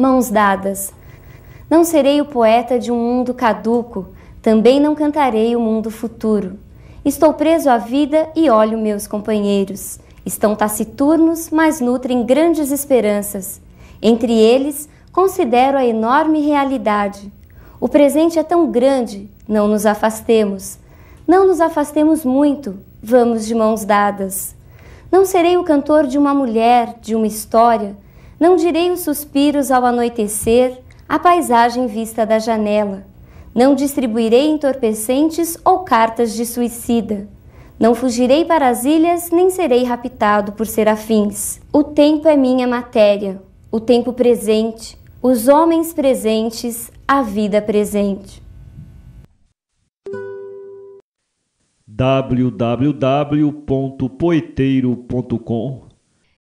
mãos dadas. Não serei o poeta de um mundo caduco, também não cantarei o mundo futuro. Estou preso à vida e olho meus companheiros. Estão taciturnos, mas nutrem grandes esperanças. Entre eles, considero a enorme realidade. O presente é tão grande, não nos afastemos. Não nos afastemos muito, vamos de mãos dadas. Não serei o cantor de uma mulher, de uma história não direi os suspiros ao anoitecer, a paisagem vista da janela. Não distribuirei entorpecentes ou cartas de suicida. Não fugirei para as ilhas, nem serei raptado por serafins. O tempo é minha matéria, o tempo presente, os homens presentes, a vida presente. www.poeteiro.com